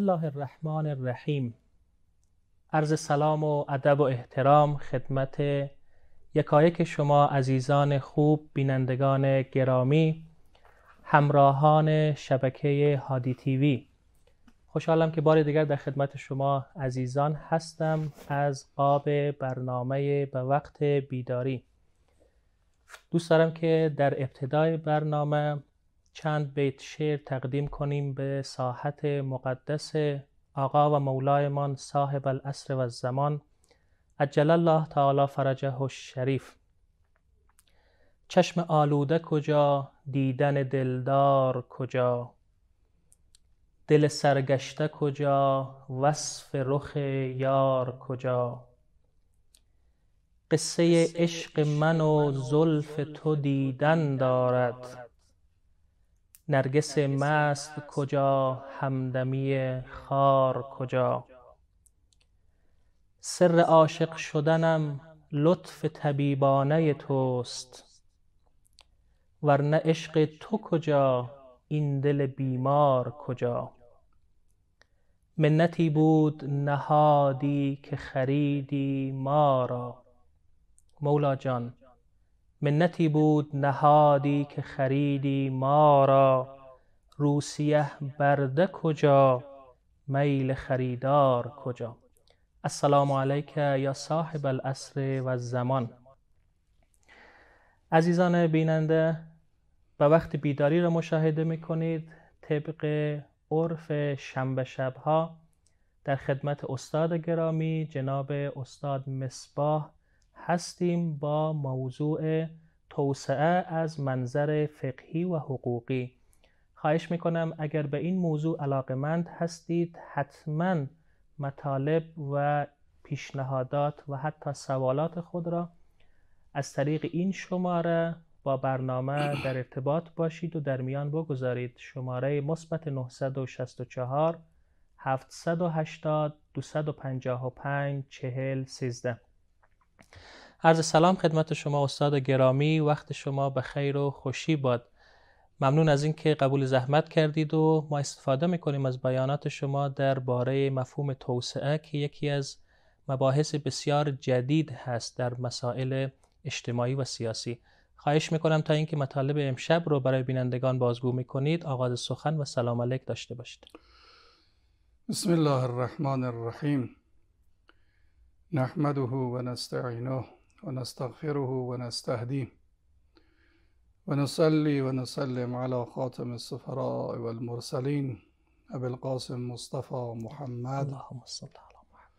الله الرحمن الرحیم عرض سلام و ادب و احترام خدمت یکایک شما عزیزان خوب بینندگان گرامی همراهان شبکه هادی تیوی خوشحالم که بار دیگر در خدمت شما عزیزان هستم از قاب برنامه به وقت بیداری دوست دارم که در ابتدای برنامه چند بیت شعر تقدیم کنیم به ساحت مقدس آقا و مولایمان صاحب الاسر و زمان عجل الله تعالی فرجه شریف چشم آلوده کجا دیدن دلدار کجا دل سرگشته کجا وصف رخ یار کجا قصه عشق من و زلف تو دیدن دارد نرگس مست کجا همدمی خار کجا سر عاشق شدنم لطف طبیبانه توست ورنه عشق تو کجا این دل بیمار کجا منتی بود نهادی که خریدی ما را مولا جان منتی بود نهادی که خریدی ما را روسیه برده کجا میل خریدار کجا السلام علیک یا صاحب الاسر و زمان عزیزان بیننده به وقت بیداری را مشاهده میکنید طبق عرف شنبه شبها در خدمت استاد گرامی جناب استاد مصباح هستیم با موضوع توسعه از منظر فقهی و حقوقی خواهش میکنم اگر به این موضوع علاقمند هستید حتما مطالب و پیشنهادات و حتی سوالات خود را از طریق این شماره با برنامه در ارتباط باشید و در میان بگذارید شماره مثبت 964 780 255 40 13 عرض سلام خدمت شما استاد گرامی وقت شما به خیر و خوشی باد ممنون از اینکه قبول زحمت کردید و ما استفاده میکنیم از بیانات شما درباره مفهوم توسعه که یکی از مباحث بسیار جدید هست در مسائل اجتماعی و سیاسی خواهش میکنم تا اینکه مطالب امشب رو برای بینندگان بازگو میکنید آغاز سخن و سلام علیک داشته باشید بسم الله الرحمن الرحیم نحمده ونستعينه ونستغفره ونستهديه ونصلي ونسلم على خاتم السفراء والمرسلين أبي القاسم مصطفى محمد اللهم صل على محمد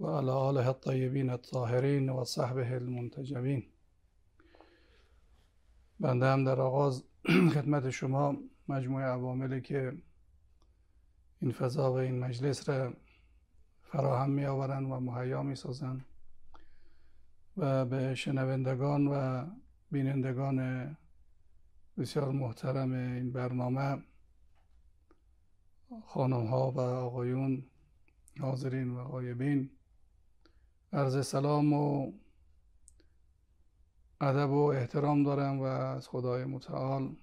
وعلى آله الطيبين الطاهرين وصحبه المنتجبين بنده هم در آغاز خدمت شما مجموعه عواملی که این فضا و این مجلس را فراهم می آورند و مهیا می سازند و به شنوندگان و بینندگان بسیار محترم این برنامه خانم ها و آقایون حاضرین و غایبین عرض سلام و ادب و احترام دارم و از خدای متعال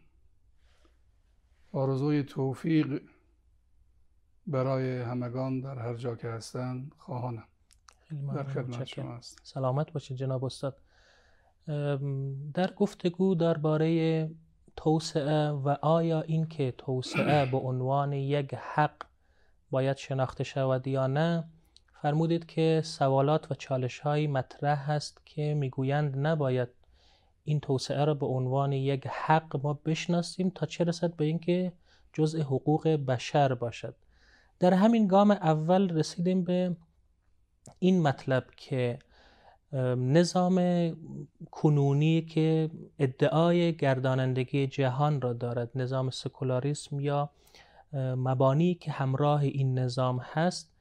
آرزوی توفیق برای همگان در هر جا که هستند خواهانم در خدمت شما سلامت باشید جناب استاد در گفتگو درباره توسعه و آیا اینکه توسعه به عنوان یک حق باید شناخته شود یا نه فرمودید که سوالات و چالش های مطرح هست که میگویند نباید این توسعه را به عنوان یک حق ما بشناسیم تا چه رسد به اینکه جزء حقوق بشر باشد در همین گام اول رسیدیم به این مطلب که نظام کنونی که ادعای گردانندگی جهان را دارد نظام سکولاریسم یا مبانی که همراه این نظام هست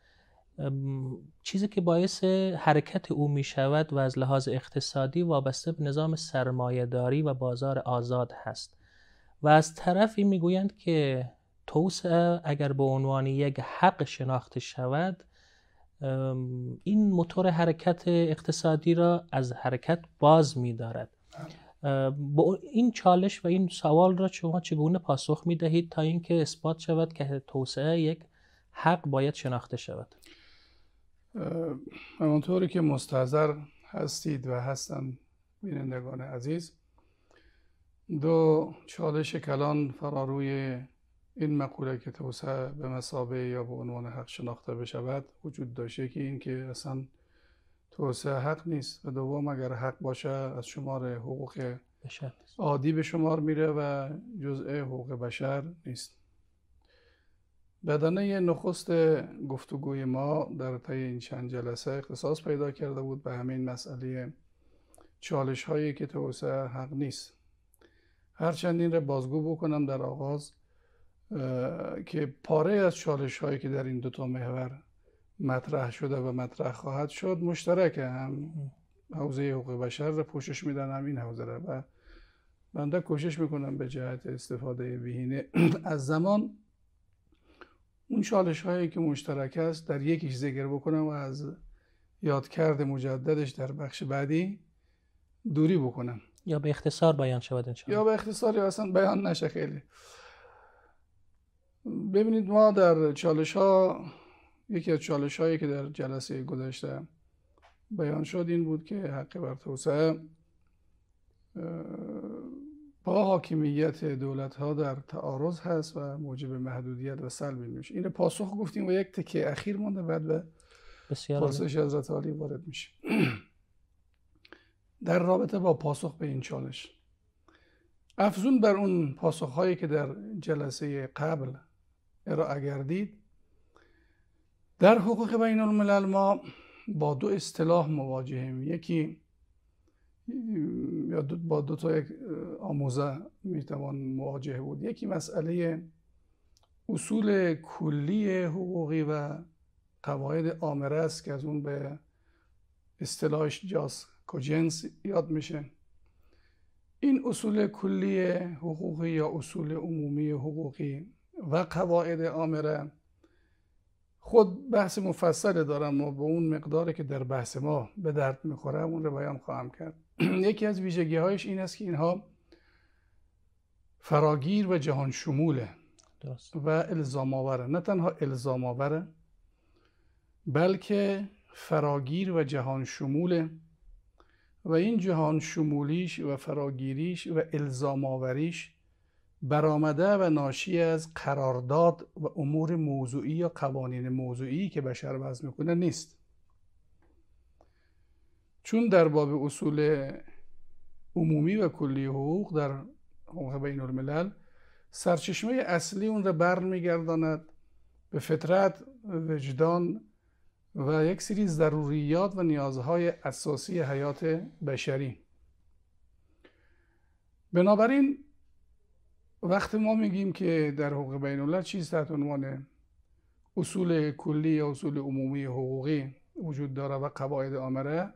چیزی که باعث حرکت او می شود و از لحاظ اقتصادی وابسته به نظام سرمایهداری و بازار آزاد هست و از طرفی میگویند که توسعه اگر به عنوان یک حق شناخته شود این موتور حرکت اقتصادی را از حرکت باز می دارد بله. با این چالش و این سوال را شما چگونه پاسخ می دهید تا اینکه اثبات شود که توسعه یک حق باید شناخته شود همانطوری که مستظر هستید و هستند بینندگان عزیز دو چالش کلان فراروی این مقوله که توسعه به مسابه یا به عنوان حق شناخته بشود وجود داشته که این که اصلا توسعه حق نیست و دوم اگر حق باشه از شمار حقوق عادی به شمار میره و جزء حقوق بشر نیست بدنه نخست گفتگوی ما در طی این چند جلسه اختصاص پیدا کرده بود به همین مسئله چالش هایی که توسعه حق نیست هرچند این را بازگو بکنم در آغاز که پاره از چالش هایی که در این دوتا محور مطرح شده و مطرح خواهد شد مشترک هم حوزه حقوق بشر رو پوشش میدن این حوزه رو و بنده کوشش میکنم به جهت استفاده بهینه از زمان اون چالش هایی که مشترک است در یکیش ذکر بکنم و از یادکرد مجددش در بخش بعدی دوری بکنم یا به اختصار بیان شود یا به اختصار یا اصلا بیان نشه خیلی ببینید ما در چالش ها یکی از چالش هایی که در جلسه گذشته بیان شد این بود که حق بر توسعه با حاکمیت دولت ها در تعارض هست و موجب محدودیت و سلب میشه این پاسخ گفتیم و یک تکه اخیر مانده بعد به پرسش حضرت عالی وارد میشه در رابطه با پاسخ به این چالش افزون بر اون پاسخ هایی که در جلسه قبل اگر دید در حقوق بین الملل ما با دو اصطلاح مواجهیم یکی یا دو با دو تا یک آموزه میتوان مواجه بود یکی مسئله اصول کلی حقوقی و قواعد آمره است که از اون به اصطلاحش جاس کوجنس یاد میشه این اصول کلی حقوقی یا اصول عمومی حقوقی و قواعد آمره خود بحث مفصل دارم و به اون مقداری که در بحث ما به درد میخوره اون رو بیان خواهم کرد یکی از ویژگی هایش این است که اینها فراگیر و جهان شموله و الزام آوره نه تنها الزام آوره بلکه فراگیر و جهان شموله و این جهان شمولیش و فراگیریش و الزام آوریش برآمده و ناشی از قرارداد و امور موضوعی یا قوانین موضوعی که بشر وضع میکنه نیست چون در باب اصول عمومی و کلی حقوق در حقوق بین الملل سرچشمه اصلی اون را برمیگرداند به فطرت وجدان و یک سری ضروریات و نیازهای اساسی حیات بشری بنابراین وقتی ما میگیم که در حقوق بین الملل چیز تحت عنوان اصول کلی یا اصول عمومی حقوقی وجود داره و قواعد آمره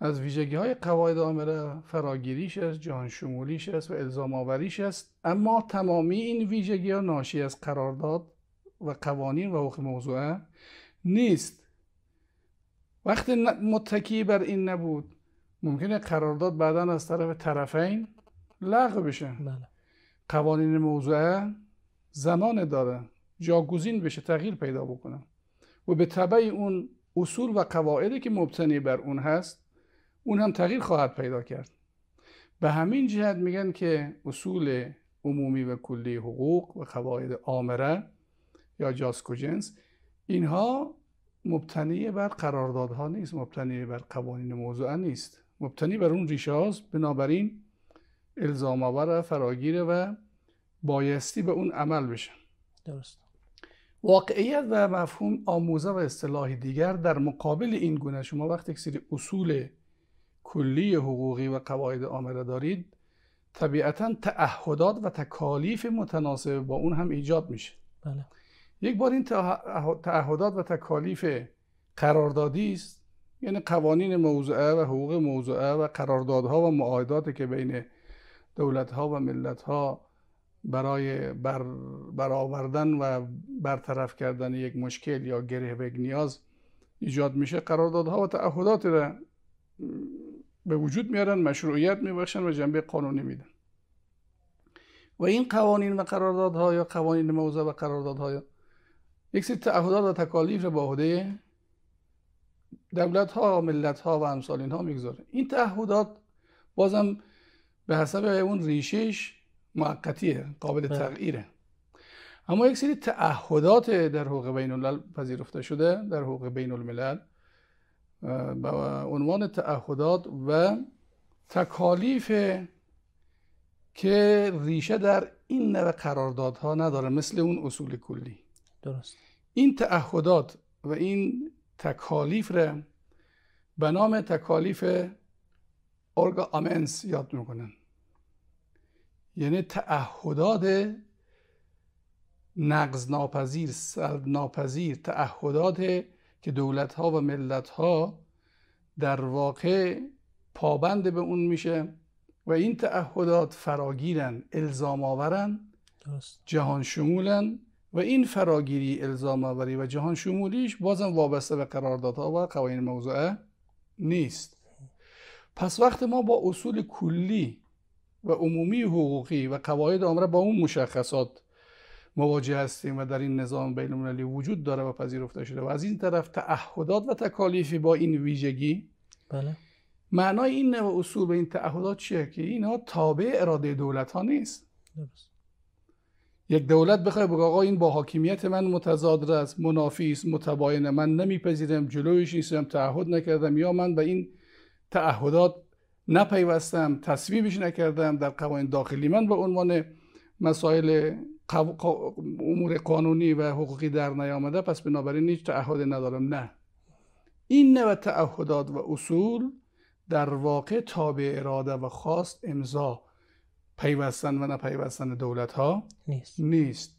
از ویژگی های قواعد آمره فراگیریش است جهان شمولیش است و الزام آوریش است اما تمامی این ویژگی ها ناشی از قرارداد و قوانین و حقوق موضوعه نیست وقتی متکی بر این نبود ممکنه قرارداد بعدا از طرف طرفین لغو بشه بله. قوانین موضوعه زمان داره جاگزین بشه تغییر پیدا بکنه و به طبع اون اصول و قواعدی که مبتنی بر اون هست اون هم تغییر خواهد پیدا کرد به همین جهت میگن که اصول عمومی و کلی حقوق و قواعد آمره یا جاسکوجنس اینها مبتنی بر قراردادها نیست مبتنی بر قوانین موضوعه نیست مبتنی بر اون ریشه هاست بنابراین الزام آور و فراگیره و بایستی به اون عمل بشه درست واقعیت و مفهوم آموزه و اصطلاح دیگر در مقابل این گونه شما وقتی یک سری اصول کلی حقوقی و قواعد آمره دارید طبیعتا تعهدات و تکالیف متناسب با اون هم ایجاد میشه بله. یک بار این تعهدات و تکالیف قراردادی است یعنی قوانین موضوعه و حقوق موضوعه و قراردادها و معاهداتی که بین دولت ها و ملت ها برای بر برآوردن و برطرف کردن یک مشکل یا گره و یک نیاز ایجاد میشه قراردادها و تعهدات را به وجود میارن مشروعیت میبخشن و جنبه قانونی میدن و این قوانین و قراردادها یا قوانین موضع و قراردادها یک سری تعهدات و تکالیف را به عهده دولت ها ملت ها و امثال ها میگذاره این تعهدات بازم به حسب اون ریشش موقتیه قابل بله. تغییره اما یک سری تعهدات در حقوق بین الملل پذیرفته شده در حقوق بین الملل به عنوان تعهدات و تکالیف که ریشه در این نوع قراردادها نداره مثل اون اصول کلی درست این تعهدات و این تکالیف را به نام تکالیف اولگا آمنس یاد میکنن یعنی تعهدات نقض ناپذیر سلب ناپذیر تعهدات که دولت ها و ملت ها در واقع پابند به اون میشه و این تعهدات فراگیرن الزام آورن جهان شمولن و این فراگیری الزام آوری و جهان شمولیش بازم وابسته به قراردادها و قوانین موضوعه نیست پس وقت ما با اصول کلی و عمومی حقوقی و قواعد آمره با اون مشخصات مواجه هستیم و در این نظام بین المللی وجود داره و پذیرفته شده و از این طرف تعهدات و تکالیفی با این ویژگی بله. معنای این نوع اصول به این تعهدات چیه که اینها تابع اراده دولت ها نیست یک دولت بخواد بگه آقا این با حاکمیت من متضاد است منافی است متباین من نمیپذیرم جلویش نیستم تعهد نکردم یا من به این تعهدات نپیوستم تصویبش نکردم در قوانین داخلی من به عنوان مسائل قو... امور قانونی و حقوقی در نیامده پس بنابراین هیچ تعهدی ندارم نه این نوع تعهدات و اصول در واقع تابع اراده و خواست امضا پیوستن و نپیوستن دولت ها نیست, نیست.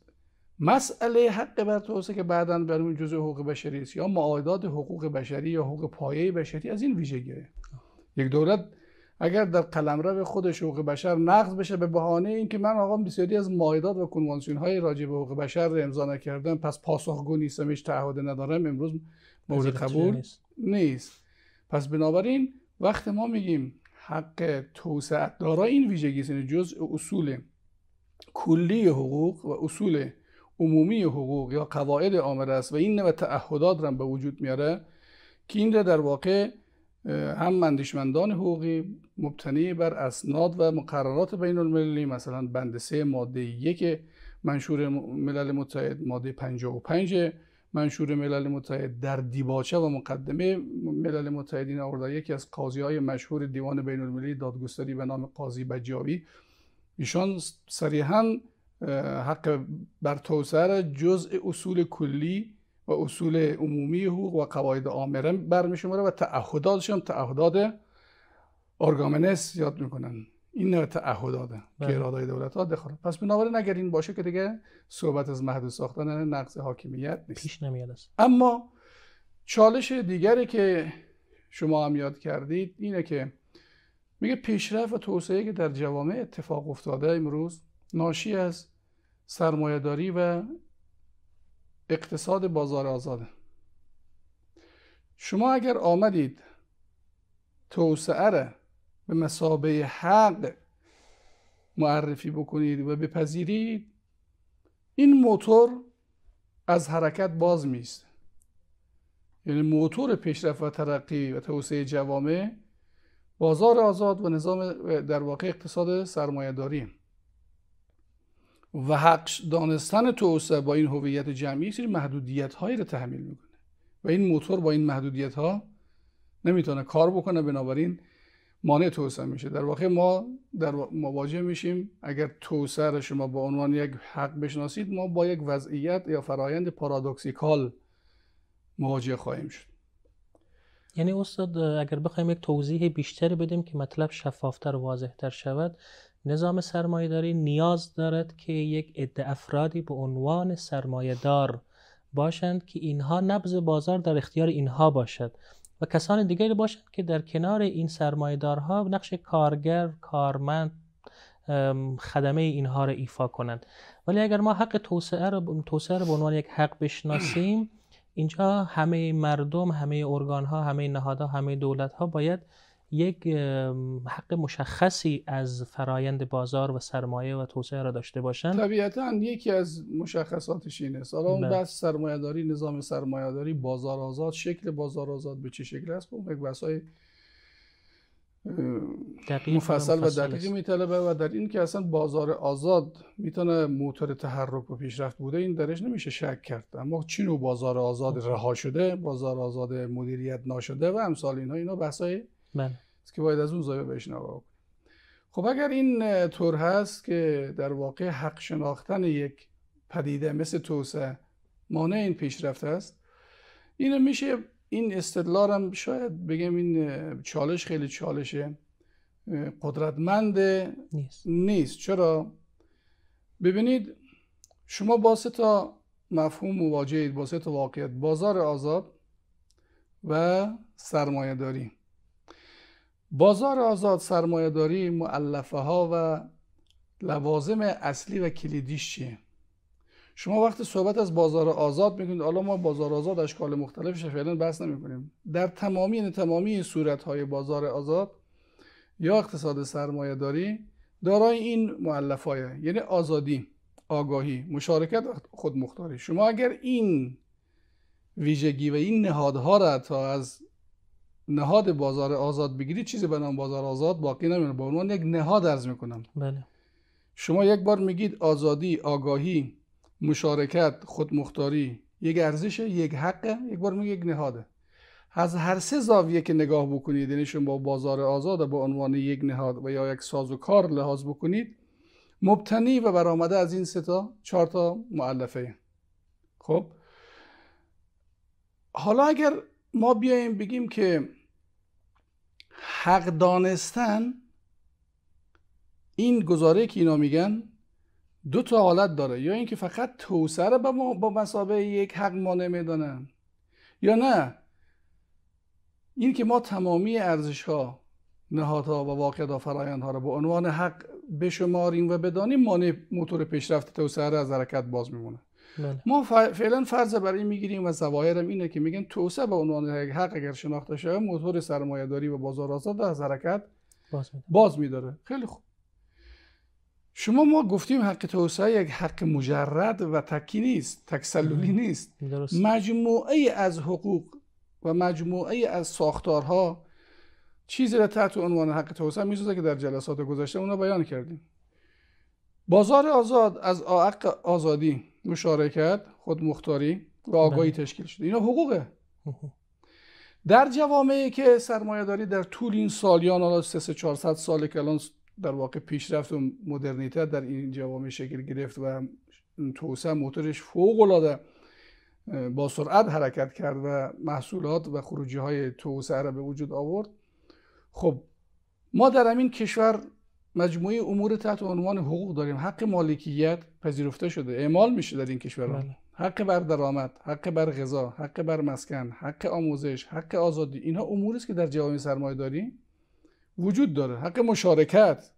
مسئله حق بر توسعه که بعدا بر اون جزء حقوق بشری است یا معاهدات حقوق بشری یا حقوق پایه بشری از این ویژگیه یک دولت اگر در قلمرو خودش حقوق بشر نقض بشه به بهانه اینکه من آقا بسیاری از مایداد و کنوانسیون های راجع به حقوق بشر رو امضا نکردم پس پاسخگو نیستم هیچ تعهد ندارم امروز مورد قبول نیست. پس بنابراین وقت ما میگیم حق توسعه دارا این ویژگی است یعنی جز اصول کلی حقوق و اصول عمومی حقوق یا قواعد عامه است و این نوع تعهدات را به وجود میاره که این در واقع هم اندیشمندان حقوقی مبتنی بر اسناد و مقررات بین المللی مثلا بند سه ماده یک منشور ملل متحد ماده 55 منشور ملل متحد در دیباچه و مقدمه ملل متحدین آورده یکی از قاضی های مشهور دیوان بین المللی دادگستری به نام قاضی بجاوی ایشان صریحا حق بر توسعه جزء اصول کلی و اصول عمومی حقوق و قواعد آمره برمیشماره و تعهداتش تعهدات ارگامنس یاد میکنن این نوع تعهدات که بله. ارادای دولت ها پس بنابراین اگر این باشه که دیگه صحبت از محدود ساختن نقص حاکمیت نیست پیش نمیاد است. اما چالش دیگری که شما هم یاد کردید اینه که میگه پیشرفت و توسعه که در جوامع اتفاق افتاده امروز ناشی از سرمایهداری و اقتصاد بازار آزاده شما اگر آمدید توسعه را به مسابه حق معرفی بکنید و بپذیرید این موتور از حرکت باز میست یعنی موتور پیشرفت و ترقی و توسعه جوامع بازار آزاد و نظام در واقع اقتصاد داریم و حق دانستن توسعه با این هویت جمعی سری محدودیت هایی رو تحمیل میکنه و این موتور با این محدودیت ها نمیتونه کار بکنه بنابراین مانع توسعه میشه در واقع ما در مواجه میشیم اگر توسعه را شما به عنوان یک حق بشناسید ما با یک وضعیت یا فرایند پارادوکسیکال مواجه خواهیم شد یعنی استاد اگر بخوایم یک توضیح بیشتری بدیم که مطلب شفافتر و واضحتر شود نظام داری نیاز دارد که یک اده افرادی به عنوان سرمایه دار باشند که اینها نبز بازار در اختیار اینها باشد و کسان دیگری باشند که در کنار این دارها نقش کارگر کارمند خدمه اینها را ایفا کنند ولی اگر ما حق توسعه رو به عنوان یک حق بشناسیم اینجا همه مردم همه ارگان ها همه نهادها همه دولت ها باید یک حق مشخصی از فرایند بازار و سرمایه و توسعه را داشته باشن طبیعتا یکی از مشخصاتش اینه حالا اون سرمایه بله. سرمایهداری نظام سرمایهداری بازار آزاد شکل بازار آزاد به چه شکل است اون خب، یک بسای های مفصل و دقیقی میطلبه و در این که اصلا بازار آزاد میتونه موتور تحرک و پیشرفت بوده این درش نمیشه شک کرد اما چینو بازار آزاد رها شده بازار آزاد مدیریت ناشده و امثال اینها اینا بسای بله که باید از اون زاویه بهش نگاه کنیم خب اگر این طور هست که در واقع حق شناختن یک پدیده مثل توسعه مانع این پیشرفت است اینو میشه این استدلال هم شاید بگم این چالش خیلی چالشه قدرتمند نیست, نیست. چرا ببینید شما با سه تا مفهوم مواجهید با سه تا واقعیت بازار آزاد و سرمایه داری بازار آزاد سرمایه داری، معلفه ها و لوازم اصلی و کلیدیش چیه شما وقتی صحبت از بازار آزاد میکنید حالا ما بازار آزاد اشکال مختلفش فعلا بحث نمیکنیم در تمامی این یعنی تمامی صورت های بازار آزاد یا اقتصاد سرمایه داری دارای این های یعنی آزادی آگاهی مشارکت خودمختاری شما اگر این ویژگی و این نهادها را تا از نهاد بازار آزاد بگیری چیزی به نام بازار آزاد باقی نمیمونه به عنوان یک نهاد ارز میکنم بله شما یک بار میگید آزادی آگاهی مشارکت خودمختاری یک ارزش یک حق یک بار میگید یک نهاده از هر سه زاویه که نگاه بکنید یعنی شما با بازار آزاد به عنوان یک نهاد و یا یک ساز و کار لحاظ بکنید مبتنی و برآمده از این سه تا چهار تا مؤلفه خب حالا اگر ما بیایم بگیم که حق دانستن این گزاره که اینا میگن دو تا حالت داره یا اینکه فقط توسعه رو با, با مسابقه یک حق مانع میدانن یا نه این که ما تمامی ارزش ها نهادها و فرایند ها رو به عنوان حق بشماریم و بدانیم مانع موتور پیشرفت توسعه از حرکت باز میمونه بله. ما فعلا فرض بر این میگیریم و زوایرم اینه که میگن توسعه به عنوان حق اگر شناخته شود موتور داری و بازار آزاد از حرکت باز میداره, خیلی خوب شما ما گفتیم حق توسعه یک حق مجرد و تکی نیست تکسلولی نیست درست. مجموعه از حقوق و مجموعه از ساختارها چیزی را تحت عنوان حق توسعه میسازه که در جلسات گذشته اونا بیان کردیم بازار آزاد از آق آزادی مشارکت خود مختاری و آگاهی بله. تشکیل شده اینا حقوقه در جوامعی که داری در طول این سالیان حالا 3 400 سال که الان در واقع پیشرفت و مدرنیته در این جوامع شکل گرفت و توسعه موتورش فوق العاده با سرعت حرکت کرد و محصولات و خروجی های توسعه را به وجود آورد خب ما در همین کشور مجموعه امور تحت عنوان حقوق داریم حق مالکیت پذیرفته شده اعمال میشه در این کشور بله. حق بر درآمد حق بر غذا حق بر مسکن حق آموزش حق آزادی اینها اموری است که در جوامع سرمایه داری وجود داره حق مشارکت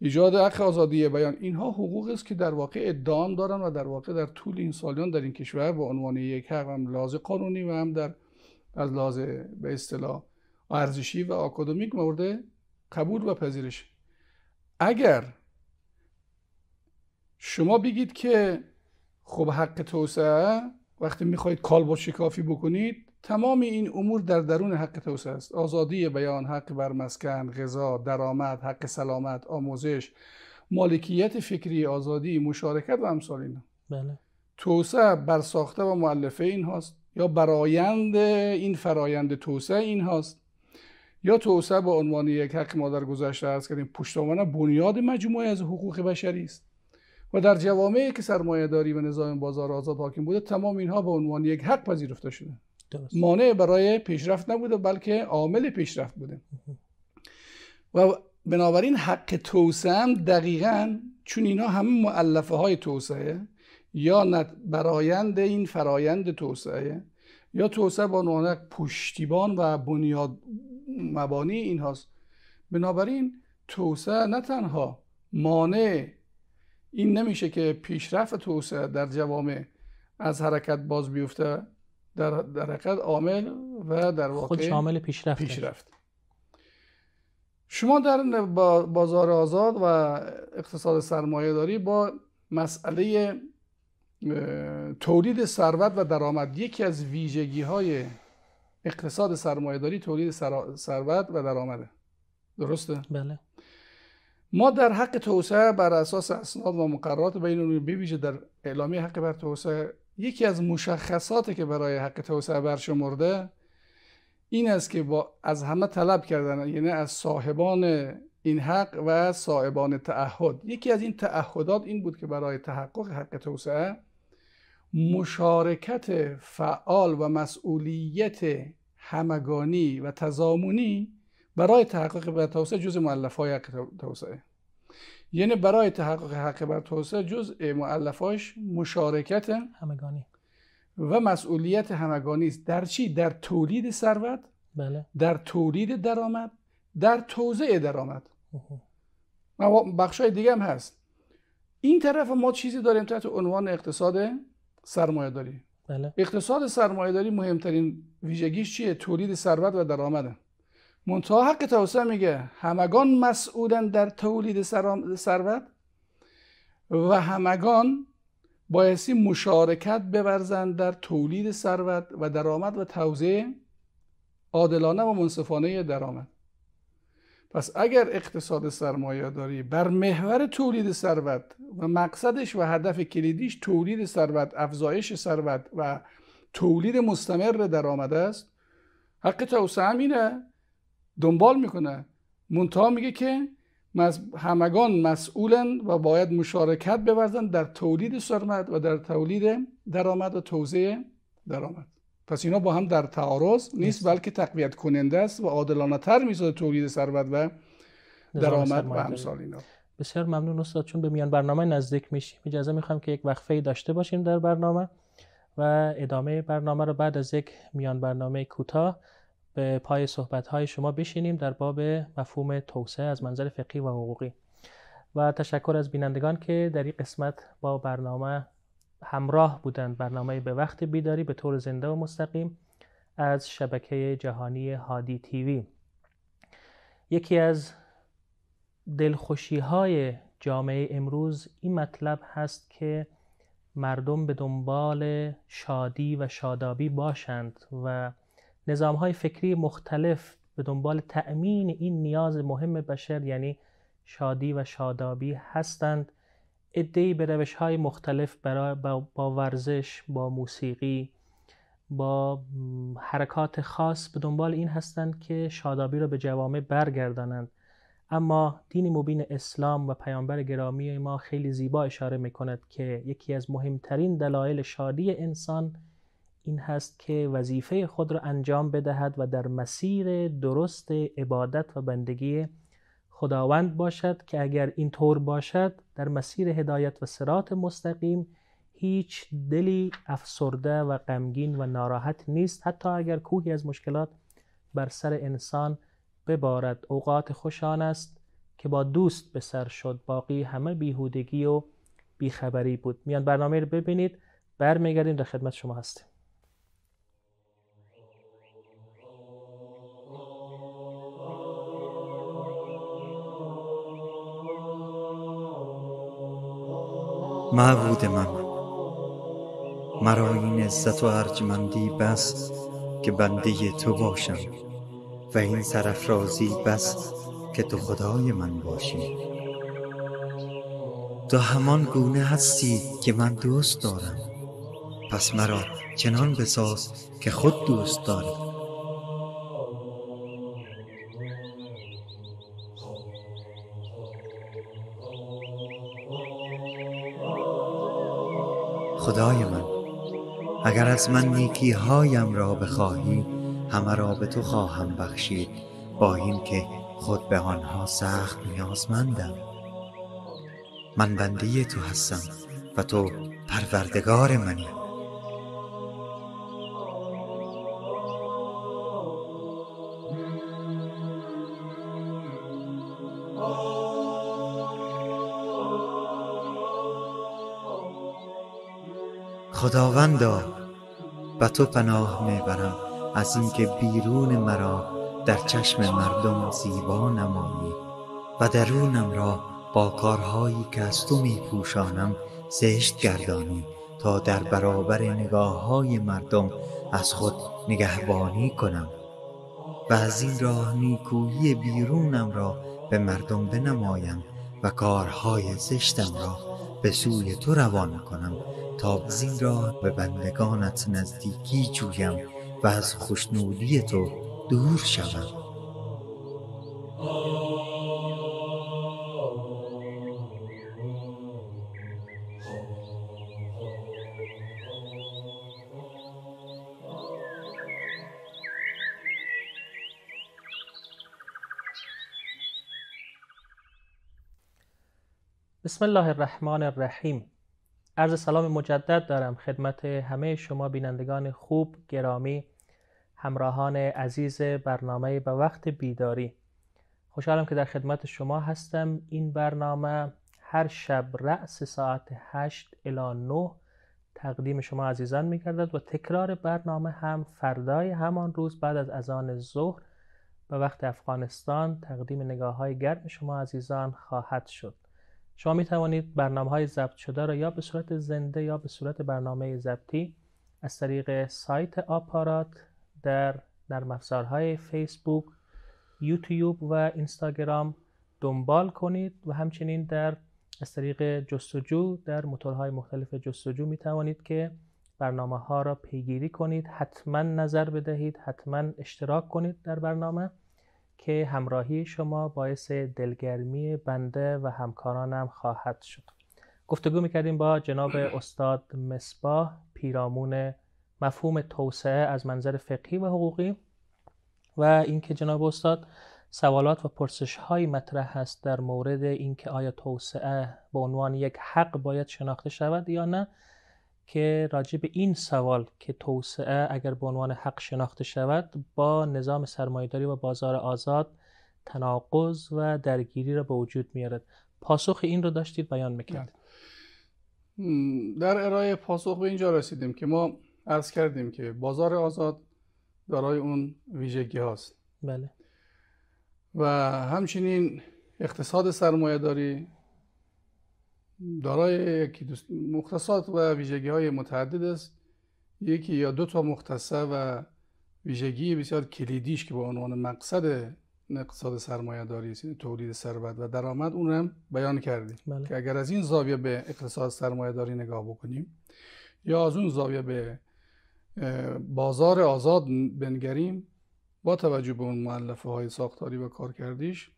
ایجاد حق آزادی بیان اینها حقوق است که در واقع ادام دارن و در واقع در طول این سالیان در این کشور به عنوان یک حق هم لازم قانونی و هم در از لازم به اصطلاح ارزشی و آکادمیک مورد قبول و پذیرش اگر شما بگید که خب حق توسعه وقتی میخواید با شکافی بکنید تمام این امور در درون حق توسعه است آزادی بیان حق بر مسکن غذا درآمد حق سلامت آموزش مالکیت فکری آزادی مشارکت و امثال اینا بله توسعه بر ساخته و معلفه این هاست یا برایند این فرایند توسعه این هاست یا توسعه به عنوان یک حق ما در گذشته که کردیم پشتوانه بنیاد مجموعه از حقوق بشری است و در جوامعی که سرمایه داری و نظام بازار آزاد حاکم بوده تمام اینها به عنوان یک حق پذیرفته شده مانع برای پیشرفت نبوده بلکه عامل پیشرفت بوده و بنابراین حق توسعه هم دقیقا چون اینا همه معلفه های توسعه یا برایند این فرایند توسعه یا توسعه با عنوان پشتیبان و بنیاد مبانی این هاست بنابراین توسعه نه تنها مانع این نمیشه که پیشرفت توسعه در جوامع از حرکت باز بیفته در, در حقیقت عامل و در واقع شامل پیشرفت پیشرفت شما در بازار آزاد و اقتصاد سرمایه داری با مسئله تولید ثروت و درآمد یکی از ویژگی های اقتصاد سرمایهداری تولید ثروت و درآمده درسته بله ما در حق توسعه بر اساس اسناد و مقررات بین المللی بویژه در اعلامی حق بر توسعه یکی از مشخصاتی که برای حق توسعه برشمرده این است که با از همه طلب کردن یعنی از صاحبان این حق و صاحبان تعهد یکی از این تعهدات این بود که برای تحقق حق توسعه مشارکت فعال و مسئولیت همگانی و تزامونی برای تحقق بر توسعه جز معلف های حق توسعه یعنی برای تحقق حق بر توسعه جزء معلفاش مشارکت همگانی و مسئولیت همگانی است در چی در تولید ثروت بله. در تولید درآمد در توزیع درآمد بخش های دیگه هم هست این طرف ما چیزی داریم تحت عنوان اقتصاد سرمایه بله. اقتصاد سرمایه داری مهمترین ویژگیش چیه تولید ثروت و درآمده منتها حق توسعه میگه همگان مسئولن در تولید ثروت و همگان بایستی مشارکت بورزند در تولید ثروت و درآمد و توزیع عادلانه و منصفانه درآمد پس اگر اقتصاد داری بر محور تولید ثروت و مقصدش و هدف کلیدیش تولید ثروت افزایش ثروت و تولید مستمر درآمد است حق توسعه اینه دنبال میکنه منتها میگه که همگان مسئولن و باید مشارکت بورزن در تولید ثروت و در تولید درآمد و توزیع درآمد پس اینا با هم در تعارض نیست بلکه تقویت کننده است و عادلانه تر میسازه تولید ثروت و درآمد و همسال اینا بسیار ممنون استاد چون به میان برنامه نزدیک میشیم اجازه میخوام که یک وقفه داشته باشیم در برنامه و ادامه برنامه رو بعد از یک میان برنامه کوتاه به پای صحبت های شما بشینیم در باب مفهوم توسعه از منظر فقهی و حقوقی و تشکر از بینندگان که در این قسمت با برنامه همراه بودند برنامه به وقت بیداری به طور زنده و مستقیم از شبکه جهانی هادی تیوی یکی از دلخوشی های جامعه امروز این مطلب هست که مردم به دنبال شادی و شادابی باشند و نظام های فکری مختلف به دنبال تأمین این نیاز مهم بشر یعنی شادی و شادابی هستند ادهی به روش های مختلف برای با ورزش با موسیقی با حرکات خاص به دنبال این هستند که شادابی را به جوامع برگردانند اما دین مبین اسلام و پیامبر گرامی ما خیلی زیبا اشاره می کند که یکی از مهمترین دلایل شادی انسان این هست که وظیفه خود را انجام بدهد و در مسیر درست عبادت و بندگی خداوند باشد که اگر این طور باشد در مسیر هدایت و سرات مستقیم هیچ دلی افسرده و غمگین و ناراحت نیست حتی اگر کوهی از مشکلات بر سر انسان ببارد اوقات خوشان است که با دوست به سر شد باقی همه بیهودگی و بیخبری بود میان برنامه رو ببینید برمیگردیم در خدمت شما هستیم معبود من مرا این عزت و ارجمندی بس که بنده تو باشم و این سرفرازی بس که تو خدای من باشی تو همان گونه هستی که من دوست دارم پس مرا چنان بساز که خود دوست دارم. خدای من اگر از من نیکی هایم را بخواهی همه را به تو خواهم بخشید با که خود به آنها سخت نیازمندم من بنده تو هستم و تو پروردگار منی خداوندا به تو پناه میبرم از اینکه بیرون مرا در چشم مردم زیبا نمایی و درونم را با کارهایی که از تو میپوشانم زشت گردانی تا در برابر نگاه های مردم از خود نگهبانی کنم و از این راه نیکویی بیرونم را به مردم بنمایم و کارهای زشتم را به سوی تو روان کنم زین را به بندگانت نزدیکی جویم و از خوشنودی تو دور شوم بسم الله الرحمن الرحیم عرض سلام مجدد دارم خدمت همه شما بینندگان خوب گرامی همراهان عزیز برنامه به وقت بیداری خوشحالم که در خدمت شما هستم این برنامه هر شب رأس ساعت 8 الی 9 تقدیم شما عزیزان میگردد و تکرار برنامه هم فردای همان روز بعد از ازان ظهر به وقت افغانستان تقدیم نگاه های گرم شما عزیزان خواهد شد شما می توانید برنامه های ضبط شده را یا به صورت زنده یا به صورت برنامه ضبطی از طریق سایت آپارات در نرم افزارهای فیسبوک، یوتیوب و اینستاگرام دنبال کنید و همچنین در از طریق جستجو در موتورهای مختلف جستجو می توانید که برنامه ها را پیگیری کنید حتما نظر بدهید حتما اشتراک کنید در برنامه که همراهی شما باعث دلگرمی بنده و همکارانم خواهد شد گفتگو میکردیم با جناب استاد مصباح پیرامون مفهوم توسعه از منظر فقهی و حقوقی و اینکه جناب استاد سوالات و پرسش های مطرح هست در مورد اینکه آیا توسعه به عنوان یک حق باید شناخته شود یا نه که راجع به این سوال که توسعه اگر به عنوان حق شناخته شود با نظام سرمایهداری و بازار آزاد تناقض و درگیری را به وجود میارد پاسخ این رو داشتید بیان میکرد در ارائه پاسخ به اینجا رسیدیم که ما عرض کردیم که بازار آزاد دارای اون ویژگی هاست بله و همچنین اقتصاد سرمایهداری دارای مختصات و ویژگی های متعدد است یکی یا دو تا مختصه و ویژگی بسیار کلیدیش که به عنوان مقصد اقتصاد سرمایه داری است یعنی تولید ثروت و درآمد اون رو هم بیان کردیم بله. که اگر از این زاویه به اقتصاد سرمایه داری نگاه بکنیم یا از اون زاویه به بازار آزاد بنگریم با توجه به اون معلفه های ساختاری و کارکردیش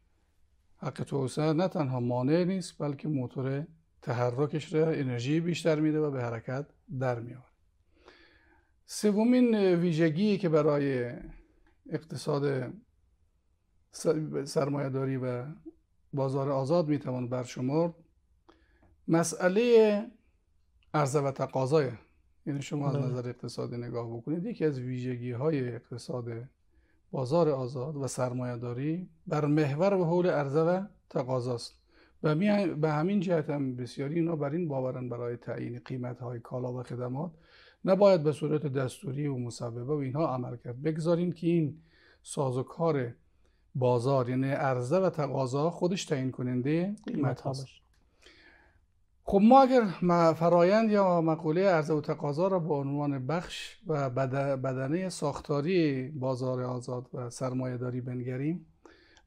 حق توسعه نه تنها مانع نیست بلکه موتور تحرکش را انرژی بیشتر میده و به حرکت در میاره سومین ویژگی که برای اقتصاد سرمایهداری و بازار آزاد میتوان برشمرد مسئله عرضه و تقاضای یعنی شما از بله. نظر اقتصادی نگاه بکنید یکی از ویژگی های اقتصاد بازار آزاد و سرمایهداری بر محور و حول عرضه و تقاضاست و به همین جهت هم بسیاری اینا بر این باورن برای تعیین قیمت های کالا و خدمات نباید به صورت دستوری و مصوبه و اینها عمل کرد بگذارین که این سازوکار بازار یعنی عرضه و تقاضا خودش تعیین کننده قیمت هاست خب ما اگر فرایند یا مقوله عرضه و تقاضا را به عنوان بخش و بدنه ساختاری بازار آزاد و سرمایهداری بنگریم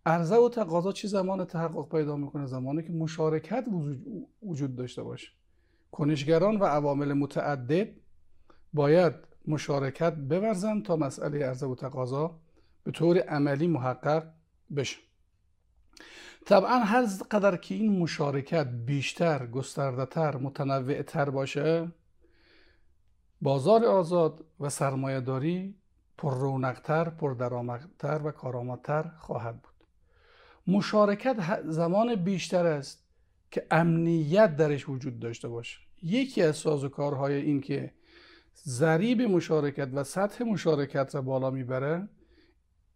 عرضه و تقاضا چه زمان تحقق پیدا میکنه زمانی که مشارکت وجود داشته باشه کنشگران و عوامل متعدد باید مشارکت بورزن تا مسئله عرضه و تقاضا به طور عملی محقق بشه طبعا هر قدر که این مشارکت بیشتر متنوع متنوعتر باشه بازار آزاد و سرمایهداری پر رونقتر پر و کارآمدتر خواهد بود مشارکت زمان بیشتر است که امنیت درش وجود داشته باشه یکی از سازوکارهای این که ضریب مشارکت و سطح مشارکت را بالا میبره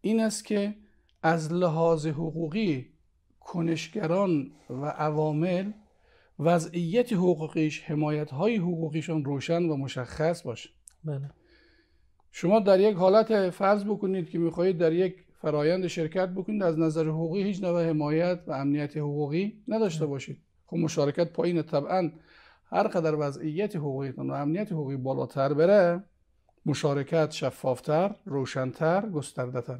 این است که از لحاظ حقوقی کنشگران و عوامل وضعیت حقوقیش حمایت های حقوقیشون روشن و مشخص باشه بله. شما در یک حالت فرض بکنید که میخواهید در یک فرایند شرکت بکنید از نظر حقوقی هیچ نوع حمایت و امنیت حقوقی نداشته باشید خب مشارکت پایین طبعا هر قدر وضعیت حقوقیتان و امنیت حقوقی بالاتر بره مشارکت شفافتر روشنتر گستردهتر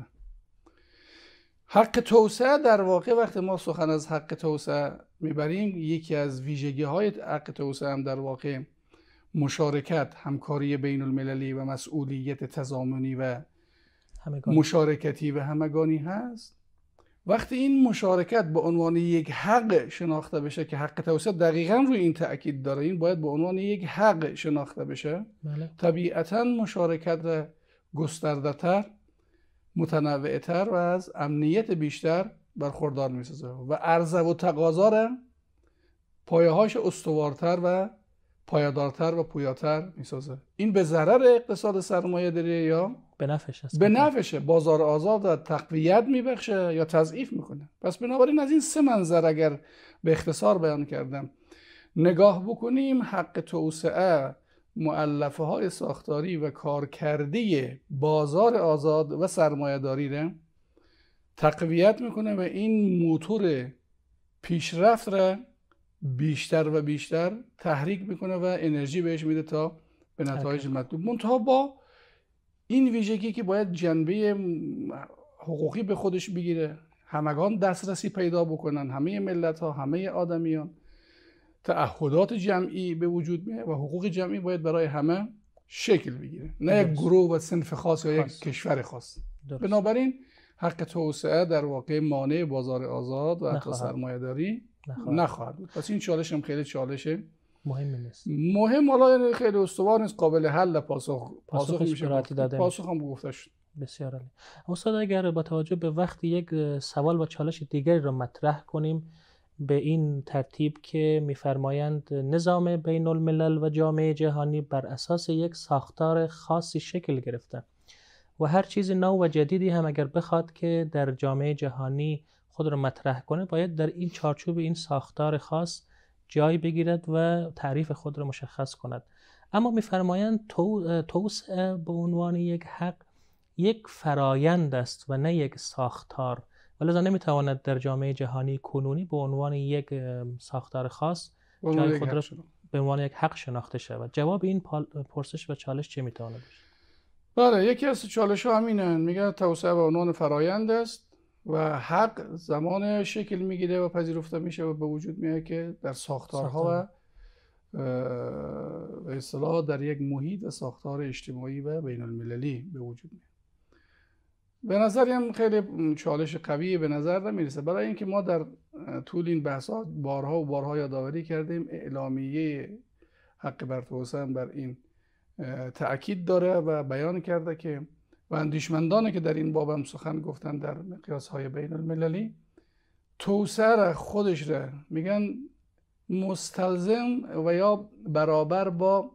حق توسعه در واقع وقتی ما سخن از حق توسعه میبریم یکی از ویژگی های حق توسعه هم در واقع مشارکت همکاری بین المللی و مسئولیت تزامنی و مشارکتی و همگانی هست وقتی این مشارکت به عنوان یک حق شناخته بشه که حق توسط دقیقا روی این تاکید داره این باید به عنوان یک حق شناخته بشه بله. طبیعتا مشارکت گسترده تر تر و از امنیت بیشتر برخوردار سازه و عرضه و تقاضا را استوارتر و پایدارتر و پویاتر میسازه این به ضرر اقتصاد سرمایه داری یا به نفعش است به نفعشه بازار آزاد و تقویت میبخشه یا تضعیف میکنه پس بنابراین از این سه منظر اگر به اختصار بیان کردم نگاه بکنیم حق توسعه معلفه های ساختاری و کارکردی بازار آزاد و داری را تقویت میکنه و این موتور پیشرفت را بیشتر و بیشتر تحریک میکنه و انرژی بهش میده تا به نتایج مطلوب منتها با این ویژگی که باید جنبه حقوقی به خودش بگیره همگان دسترسی پیدا بکنن همه ملت ها همه آدمیان تعهدات جمعی به وجود میه و حقوق جمعی باید برای همه شکل بگیره نه یک گروه و سنف خاص یا یک کشور خاص بنابراین حق توسعه در واقع مانع بازار آزاد و سرمایهداری نخواهد, بود پس این چالش هم خیلی چالشه مهم نیست مهم حالا خیلی استوار نیست قابل حل پاسخ پاسخ میشه داده پاسخ هم گفته شد بسیار عالی استاد اگر با توجه به وقت یک سوال و چالش دیگری را مطرح کنیم به این ترتیب که میفرمایند نظام بین الملل و جامعه جهانی بر اساس یک ساختار خاصی شکل گرفته و هر چیز نو و جدیدی هم اگر بخواد که در جامعه جهانی خود را مطرح کنه باید در این چارچوب این ساختار خاص جای بگیرد و تعریف خود را مشخص کند اما میفرمایند توسع توسعه به عنوان یک حق یک فرایند است و نه یک ساختار ولذا نمیتواند در جامعه جهانی کنونی به عنوان یک ساختار خاص جای خود به عنوان یک حق شناخته شود جواب این پرسش و چالش چه میتواند بله یکی از چالش ها همینه میگه توسعه به عنوان فرایند است و حق زمان شکل میگیره و پذیرفته میشه و به وجود میاد که در ساختارها ساختار. و اصطلاح در یک محیط ساختار اجتماعی و بین المللی به وجود میاد به نظر هم خیلی چالش قوی به نظر نمیرسه برای اینکه ما در طول این بحث ها بارها و بارها یادآوری کردیم اعلامیه حق بر بر این تاکید داره و بیان کرده که و اندیشمندانی که در این باب هم سخن گفتن در مقیاس های بین المللی توسر خودش را میگن مستلزم و یا برابر با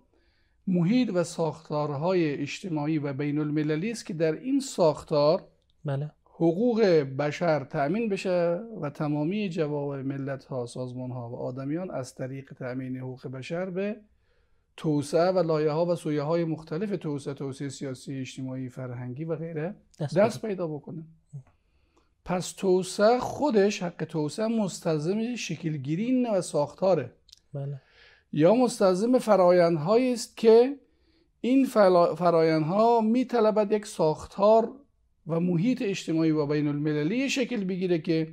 محیط و ساختارهای اجتماعی و بین المللی است که در این ساختار بله. حقوق بشر تأمین بشه و تمامی جواب ملت ها سازمان ها و آدمیان از طریق تأمین حقوق بشر به توسعه و لایه ها و سویه های مختلف توسعه توسعه سیاسی اجتماعی فرهنگی و غیره دست پیدا بکنه پس توسعه خودش حق توسعه مستلزم شکلگیری و ساختاره بله. یا مستلزم فرایندهایی است که این فرایندها میطلبد یک ساختار و محیط اجتماعی و بین المللی شکل بگیره که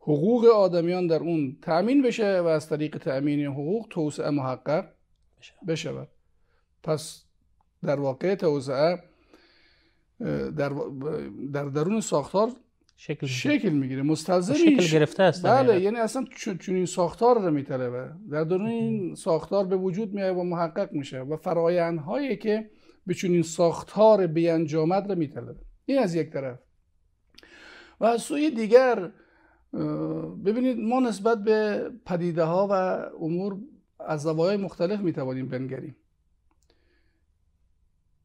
حقوق آدمیان در اون تأمین بشه و از طریق تأمین حقوق توسعه محقق بشود پس در واقع توسعه در, در درون ساختار شکل, شکل میگیره مستلزمی شکل گرفته است بله یعنی اصلا چون این ساختار رو میطلبه در درون این ساختار به وجود میاد و محقق میشه و فرایندهایی که به این ساختار بیانجامد رو میطلبه این از یک طرف و از سوی دیگر ببینید ما نسبت به پدیده ها و امور از زوایای مختلف می توانیم بنگریم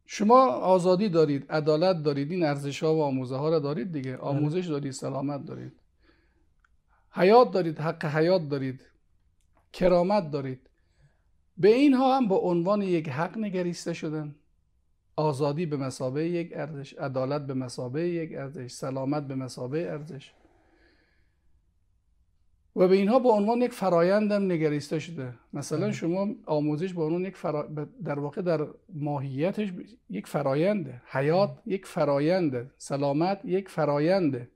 شما آزادی دارید عدالت دارید این ارزش ها و آموزه ها را دارید دیگه بله. آموزش دارید سلامت دارید حیات دارید حق حیات دارید کرامت دارید به اینها هم به عنوان یک حق نگریسته شدن آزادی به مسابه یک ارزش عدالت به مسابه یک ارزش سلامت به مسابه ارزش و به اینها به عنوان یک هم نگریسته شده مثلا بله. شما آموزش به عنوان یک فرا... در واقع در ماهیتش یک فراینده حیات یک فراینده سلامت یک فراینده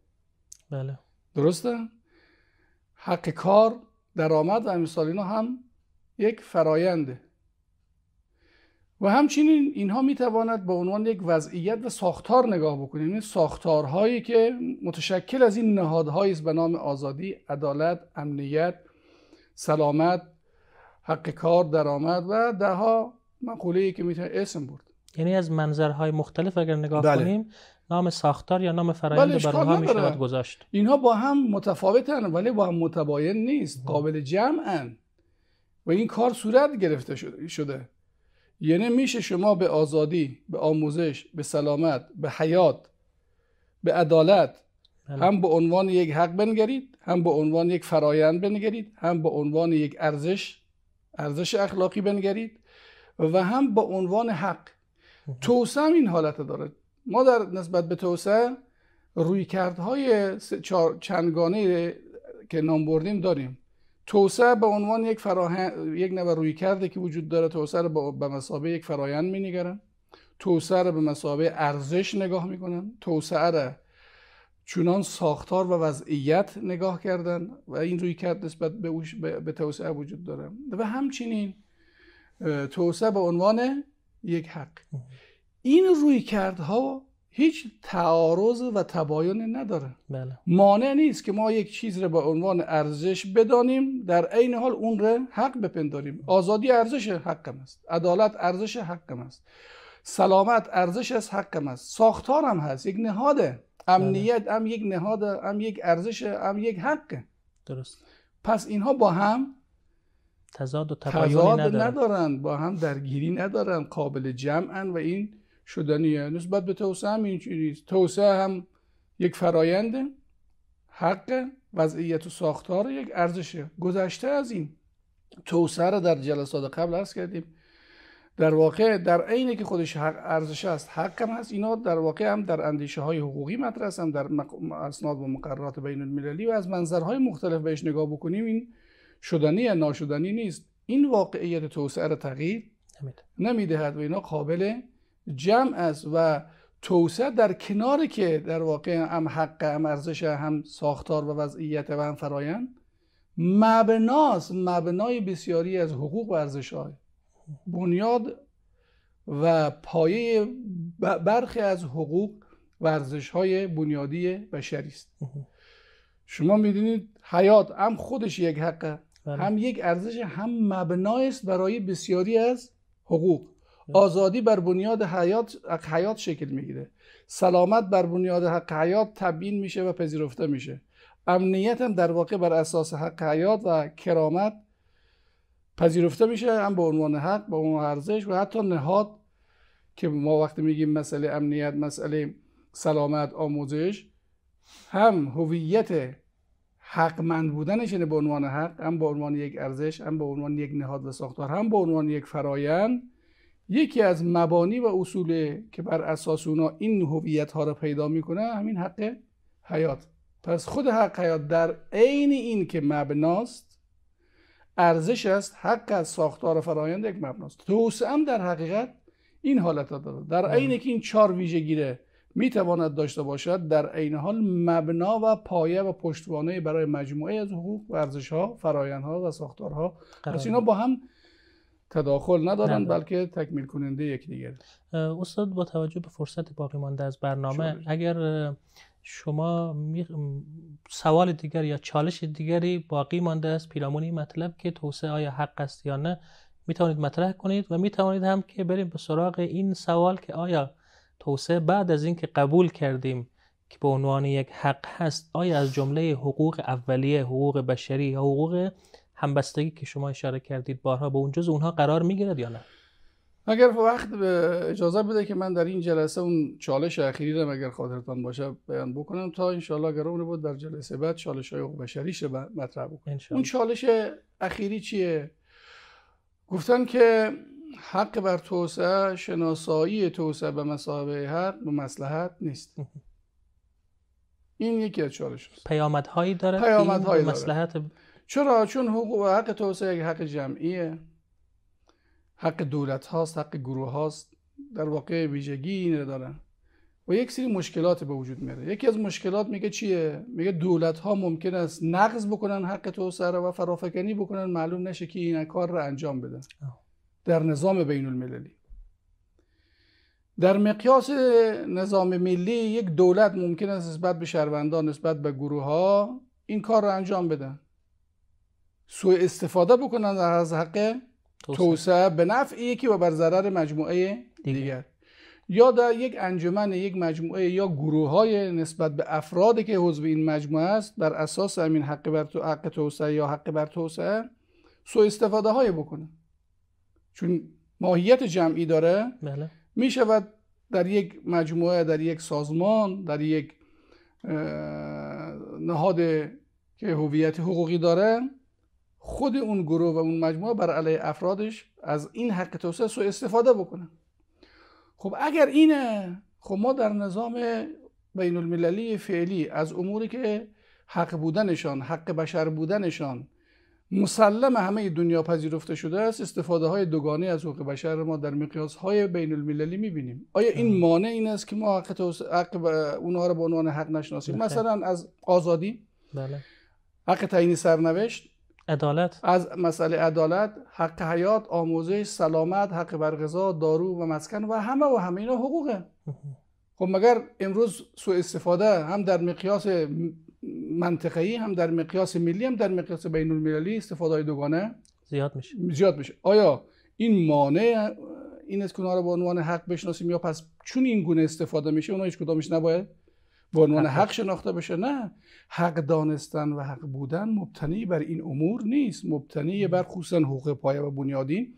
بله درسته حق کار درآمد و امثال اینا هم یک فراینده و همچنین اینها میتواند به عنوان یک وضعیت و ساختار نگاه بکنیم این یعنی ساختارهایی که متشکل از این نهادهایی است به نام آزادی عدالت امنیت سلامت حق کار درآمد و دهها مقوله که میتونه اسم برد یعنی از منظرهای مختلف اگر نگاه بله. کنیم نام ساختار یا نام فرآیند بله می میشود گذاشت اینها با هم متفاوتن ولی با هم متباین نیست قابل جمعن و این کار صورت گرفته شده یعنی میشه شما به آزادی به آموزش به سلامت به حیات به عدالت بله. هم به عنوان یک حق بنگرید هم به عنوان یک فرایند بنگرید هم به عنوان یک ارزش ارزش اخلاقی بنگرید و هم به عنوان حق توسعه این حالت داره ما در نسبت به توسعه روی کردهای چندگانه که نام بردیم داریم توسعه به عنوان یک فراهن... یک نوع روی کرده که وجود داره توسعه رو به مسابه یک فرایند می نگرن توسعه رو به مسابه ارزش نگاه میکنن توسعه رو چونان ساختار و وضعیت نگاه کردن و این روی کرد نسبت به, به توسعه وجود داره و همچنین توسعه به عنوان یک حق این روی کردها هیچ تعارض و تباین نداره بله. مانع نیست که ما یک چیز رو به عنوان ارزش بدانیم در عین حال اون رو حق بپنداریم آزادی ارزش حقم است عدالت ارزش حقم است سلامت ارزش از حقم است ساختار هم هست یک نهاده امنیت بله. هم یک نهاده هم یک ارزش هم یک حقه درست پس اینها با هم تضاد و تباینی ندارن. ندارن با هم درگیری ندارن قابل جمعن و این شدنیه نسبت به توسعه هم اینجوری توسعه هم یک فراینده حق وضعیت و ساختار یک ارزشه گذشته از این توسعه را در جلسات قبل عرض کردیم در واقع در عین که خودش حق ارزش است حق هم هست اینا در واقع هم در اندیشه های حقوقی مطرح هم در اسناد و مقررات بین المللی و از منظرهای مختلف بهش نگاه بکنیم این شدنی یا ناشدنی نیست این واقعیت توسعه را تغییر نمیدهد و اینا جمع است و توسعه در کنار که در واقع هم حق هم ارزش هم ساختار و وضعیت و هم فرایند مبناست مبنای بسیاری از حقوق و ارزش های بنیاد و پایه برخی از حقوق و ارزش های بنیادی بشری است شما میدونید حیات هم خودش یک حقه بله. هم یک ارزش هم مبنای است برای بسیاری از حقوق آزادی بر بنیاد حیات حیات شکل میگیره سلامت بر بنیاد حق حیات تبیین میشه و پذیرفته میشه امنیت هم در واقع بر اساس حق حیات و کرامت پذیرفته میشه هم به عنوان حق به عنوان ارزش و حتی نهاد که ما وقتی میگیم مسئله امنیت مسئله سلامت آموزش هم هویت حقمند بودنش یعنی به عنوان حق هم به عنوان یک ارزش هم به عنوان یک نهاد و ساختار هم به عنوان یک فرایند یکی از مبانی و اصولی که بر اساس اونا این هویت ها رو پیدا میکنه همین حق حیات پس خود حق حیات در عین این که مبناست ارزش است حق از ساختار فرایند یک مبناست توسعه هم در حقیقت این حالت داره در عین که این چهار می میتواند داشته باشد در عین حال مبنا و پایه و پشتوانه برای مجموعه از حقوق و ارزش ها فرایند ها و ساختارها پس اینا با هم تداخل ندارن بلکه تکمیل کننده دیگر استاد با توجه به فرصت باقی مانده از برنامه اگر شما سوال دیگر یا چالش دیگری باقی مانده است پیرامونی مطلب که توسعه آیا حق است یا نه می توانید مطرح کنید و می توانید هم که بریم به سراغ این سوال که آیا توسعه بعد از اینکه قبول کردیم که به عنوان یک حق هست آیا از جمله حقوق اولیه حقوق بشری یا حقوق همبستگی که شما اشاره کردید بارها به با اون جز اونها قرار میگیرد یا نه اگر وقت اجازه بده که من در این جلسه اون چالش اخیری رو اگر خاطرتان باشه بیان بکنم تا انشالله اگر رو بود در جلسه بعد چالش های حقوق بشریش رو مطرح بکنم اون چالش اخیری چیه گفتن که حق بر توسعه شناسایی توسعه به مسابقه حق به مسلحت نیست این یکی از چالش است پیامدهایی داره پیامدهایی داره چرا؟ چون حقوق حق توسعه یک حق جمعیه حق دولت هاست حق گروه هاست در واقع ویژگی این رو دارن و یک سری مشکلات به وجود میره یکی از مشکلات میگه چیه میگه دولت ها ممکن است نقض بکنن حق توسعه رو و فرافکنی بکنن معلوم نشه که این کار رو انجام بدن در نظام بین المللی در مقیاس نظام ملی یک دولت ممکن است نسبت به شهروندان نسبت به گروه ها این کار رو انجام بدن سوء استفاده بکنند از حق توسعه به نفع یکی و بر ضرر مجموعه دیگر, یا در یک انجمن یک مجموعه یا گروه های نسبت به افرادی که حضب این مجموعه است بر اساس همین حق بر تو حق توسعه یا حق بر توسعه سوء استفاده های بکنه چون ماهیت جمعی داره بله. می شود در یک مجموعه در یک سازمان در یک نهاد که هویت حقوقی داره خود اون گروه و اون مجموعه بر علیه افرادش از این حق توسعه سوء استفاده بکنه خب اگر اینه خب ما در نظام بین المللی فعلی از اموری که حق بودنشان حق بشر بودنشان مسلم همه دنیا پذیرفته شده است استفاده های دوگانه از حقوق بشر ما در مقیاس های بین المللی میبینیم آیا این مانع این است که ما حق, توس... حق اونها رو به عنوان حق نشناسیم بله. مثلا از آزادی بله. حق تعیین سرنوشت عدالت از مسئله عدالت حق حیات آموزش سلامت حق برغذا دارو و مسکن و همه و همه اینا حقوقه خب مگر امروز سوء استفاده هم در مقیاس ای هم در مقیاس ملی هم در مقیاس بین المللی استفاده دوگانه زیاد میشه زیاد میشه آیا این مانع این است که رو به عنوان حق بشناسیم یا پس چون این گونه استفاده میشه اونها هیچ کدامش نباید به عنوان حق شناخته بشه نه حق دانستن و حق بودن مبتنی بر این امور نیست مبتنی بر خصوصا حقوق پایه و بنیادی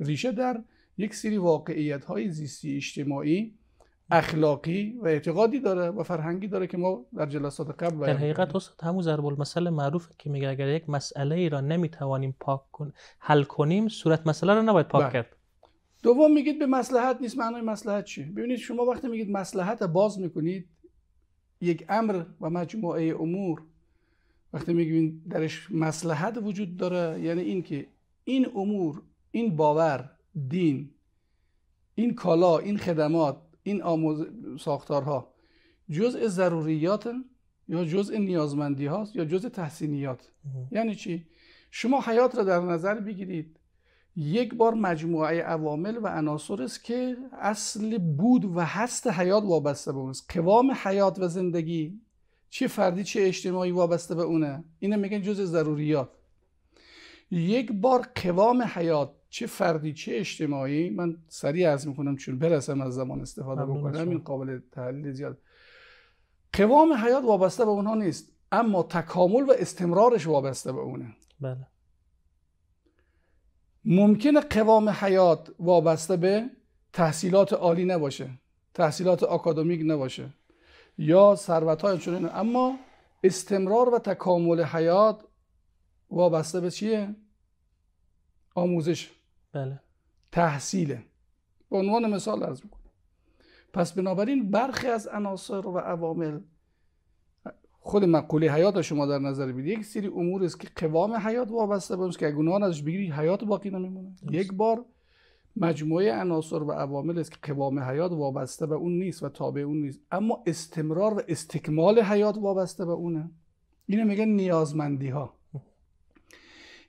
ریشه در یک سری واقعیت های زیستی اجتماعی اخلاقی و اعتقادی داره و فرهنگی داره که ما در جلسات قبل در حقیقت استاد همو ضرب المثل معروفه که میگه اگر یک مسئله ای را نمیتوانیم پاک کن حل کنیم صورت مسئله را نباید پاک بله. کرد دوم میگید به مسلحت نیست معنای مسلحت چیه ببینید شما وقتی میگید مسلحت باز میکنید یک امر و مجموعه امور وقتی میگوین درش مسلحت وجود داره یعنی اینکه این امور این باور دین این کالا این خدمات این آموز ساختارها جزء ضروریات یا جزء نیازمندی هاست یا جزء تحسینیات یعنی چی شما حیات را در نظر بگیرید یک بار مجموعه عوامل و عناصری است که اصل بود و هست حیات وابسته به اونست قوام حیات و زندگی چه فردی چه اجتماعی وابسته به اونه اینه میگن جز ضروریات یک بار قوام حیات چه فردی چه اجتماعی من سریع عرض میکنم چون برسم از زمان استفاده بکنم این قابل تحلیل زیاد قوام حیات وابسته به اونها نیست اما تکامل و استمرارش وابسته به اونه بله ممکن قوام حیات وابسته به تحصیلات عالی نباشه تحصیلات آکادمیک نباشه یا سروت های چنین اما استمرار و تکامل حیات وابسته به چیه آموزش بله تحصیله به عنوان مثال ارز میکنم پس بنابراین برخی از عناصر و عوامل خود مقوله حیات شما در نظر بید یک سری امور است که قوام حیات وابسته به که اگه ازش بگیری حیات باقی نمیمونه یک بار مجموعه عناصر و عوامل است که قوام حیات وابسته به اون نیست و تابع اون نیست اما استمرار و استکمال حیات وابسته به اونه اینو میگن نیازمندی ها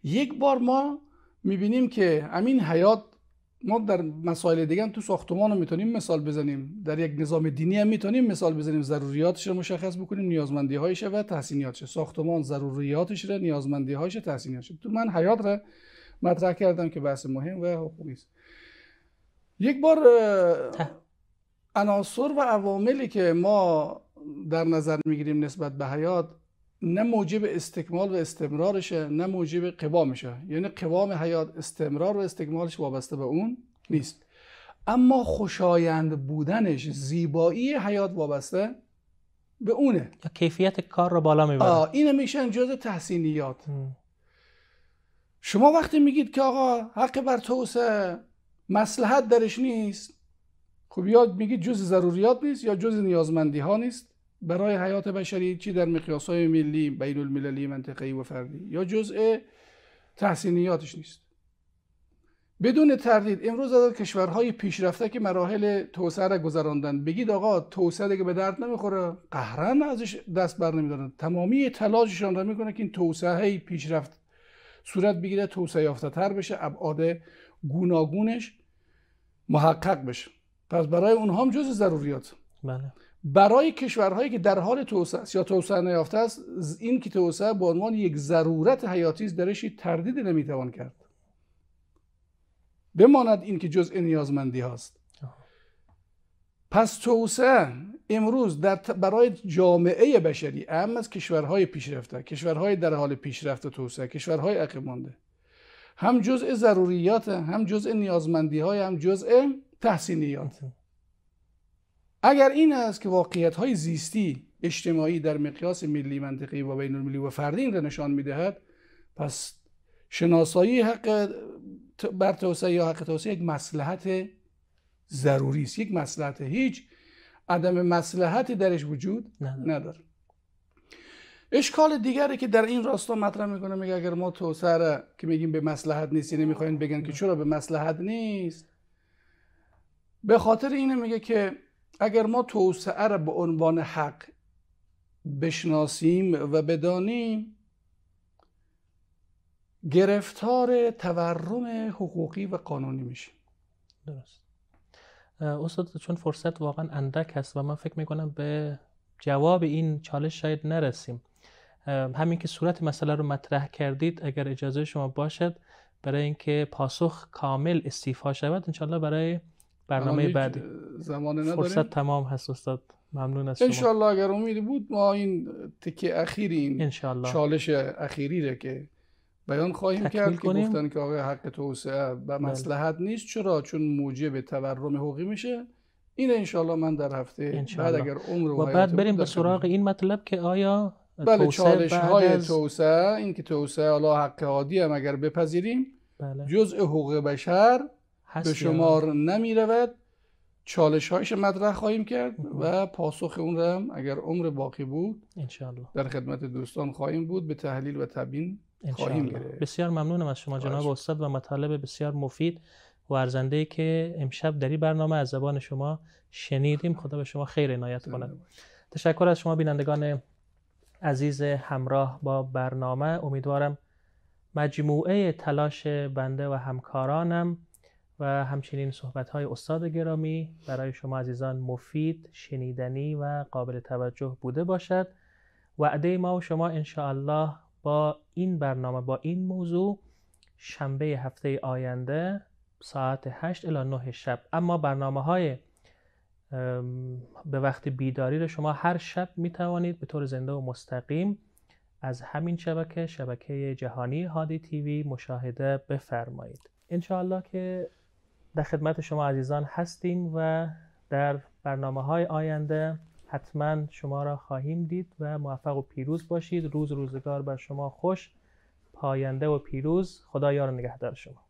یک بار ما میبینیم که همین حیات ما در مسائل دیگه هم تو ساختمان رو میتونیم مثال بزنیم در یک نظام دینی هم میتونیم مثال بزنیم ضروریاتش رو مشخص بکنیم نیازمندی هایش و تحسینیاتش ساختمان ضروریاتش رو نیازمندی هایش تحسینیاتش تو من حیات رو مطرح کردم که بحث مهم و حقوقی است یک بار عناصر و عواملی که ما در نظر میگیریم نسبت به حیات نه موجب استکمال و استمرارشه نه موجب قوامشه یعنی قوام حیات استمرار و استکمالش وابسته به اون نیست اما خوشایند بودنش زیبایی حیات وابسته به اونه کیفیت کار رو بالا میبره اینه میشن جز تحسینیات شما وقتی میگید که آقا حق بر توسعه مسلحت درش نیست خب یاد میگید جز ضروریات نیست یا جز نیازمندی ها نیست برای حیات بشری چی در مقیاس های ملی بین المللی منطقه‌ای و فردی یا جزء تحسینیاتش نیست بدون تردید امروز از کشورهای پیشرفته که مراحل توسعه را گذراندن بگید آقا توسعه که به درد نمیخوره قهرن ازش دست بر نمیدارن تمامی تلاششان را میکنه که این توسعه پیشرفت صورت بگیره توسعه یافته تر بشه ابعاد گوناگونش محقق بشه پس برای اونها هم جز ضروریات بله برای کشورهایی که در حال توسعه یا توسعه نیافته است این که توسعه به عنوان یک ضرورت حیاتی است درش تردید نمیتوان کرد بماند این که جزء نیازمندی هاست پس توسعه امروز در برای جامعه بشری اهم از کشورهای پیشرفته کشورهای در حال پیشرفت توسعه کشورهای عقب مانده هم جزء ضروریات هم جزء نیازمندی های هم جزء تحسینیات اگر این است که واقعیت های زیستی اجتماعی در مقیاس ملی منطقی و بین المللی و فردی رو نشان میدهد پس شناسایی حق بر توسعه یا حق توسعه یک مسلحت ضروری است یک مسلحت هیچ عدم مسلحت درش وجود نداره اشکال دیگری که در این راستا مطرح میکنه میگه اگر ما توسعه را که میگیم به مسلحت نیست یعنی بگن که چرا به مسلحت نیست به خاطر اینه میگه که اگر ما توسعه را به عنوان حق بشناسیم و بدانیم گرفتار تورم حقوقی و قانونی میشیم درست استاد چون فرصت واقعا اندک هست و من فکر میکنم به جواب این چالش شاید نرسیم همین که صورت مسئله رو مطرح کردید اگر اجازه شما باشد برای اینکه پاسخ کامل استیفا شود انشالله برای برنامه بعدی زمان نداریم فرصت تمام هست استاد ممنون از شما انشالله اگر امیدی بود ما این تکه اخیری این چالش اخیری را که بیان خواهیم کرد که گفتن که آقای حق توسعه و بله. مسلحت نیست چرا چون موجب تورم حقوقی میشه این انشالله من در هفته بعد اگر عمر و, و بعد بریم به سراغ این مطلب که آیا بله چالش های توسعه این که توسعه حالا حق عادی هم اگر بپذیریم بله. جزء حقوق بشر به شمار نمی رود چالش هایش مطرح خواهیم کرد و پاسخ اون هم اگر عمر باقی بود در خدمت دوستان خواهیم بود به تحلیل و تبیین خواهیم گره بسیار ممنونم از شما جناب استاد و مطالب بسیار مفید و ارزنده که امشب در این برنامه از زبان شما شنیدیم خدا به شما خیر عنایت کند تشکر از شما بینندگان عزیز همراه با برنامه امیدوارم مجموعه تلاش بنده و همکارانم و همچنین صحبت های استاد گرامی برای شما عزیزان مفید شنیدنی و قابل توجه بوده باشد وعده ما و شما انشاءالله با این برنامه با این موضوع شنبه هفته آینده ساعت 8 الی 9 شب اما برنامه های به وقت بیداری رو شما هر شب می توانید به طور زنده و مستقیم از همین شبکه شبکه جهانی هادی تیوی مشاهده بفرمایید انشاءالله که در خدمت شما عزیزان هستیم و در برنامه های آینده حتما شما را خواهیم دید و موفق و پیروز باشید روز روزگار بر شما خوش پاینده و پیروز خدا یار نگهدار شما